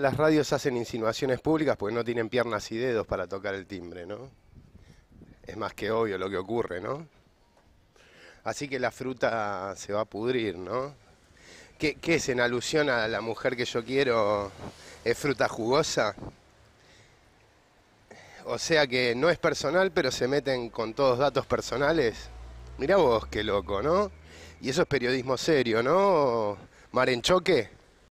las radios hacen insinuaciones públicas porque no tienen piernas y dedos para tocar el timbre, ¿no? Es más que obvio lo que ocurre, ¿no? Así que la fruta se va a pudrir, ¿no? ¿Qué, es en alusión a la mujer que yo quiero? ¿Es fruta jugosa? O sea que no es personal, pero se meten con todos datos personales. Mirá vos, qué loco, ¿no? Y eso es periodismo serio, ¿no? Mar en choque.